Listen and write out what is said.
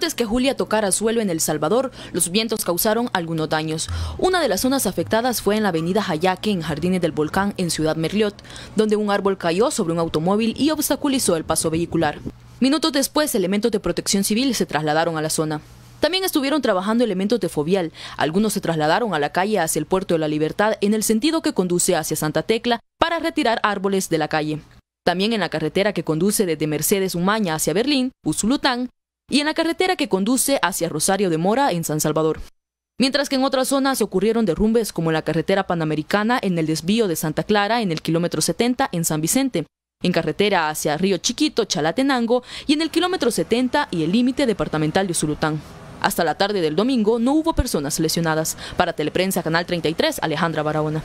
Antes que Julia tocara suelo en El Salvador, los vientos causaron algunos daños. Una de las zonas afectadas fue en la avenida Jayaque, en Jardines del Volcán, en Ciudad Merliot, donde un árbol cayó sobre un automóvil y obstaculizó el paso vehicular. Minutos después, elementos de protección civil se trasladaron a la zona. También estuvieron trabajando elementos de Fovial. Algunos se trasladaron a la calle hacia el Puerto de la Libertad en el sentido que conduce hacia Santa Tecla para retirar árboles de la calle. También en la carretera que conduce desde Mercedes Umaña hacia Berlín, Usulután, y en la carretera que conduce hacia Rosario de Mora en San Salvador. Mientras que en otras zonas ocurrieron derrumbes como en la carretera panamericana en el desvío de Santa Clara en el kilómetro 70 en San Vicente, en carretera hacia Río Chiquito, Chalatenango y en el kilómetro 70 y el límite departamental de Usulután. Hasta la tarde del domingo no hubo personas lesionadas. Para Teleprensa Canal 33, Alejandra Barahona.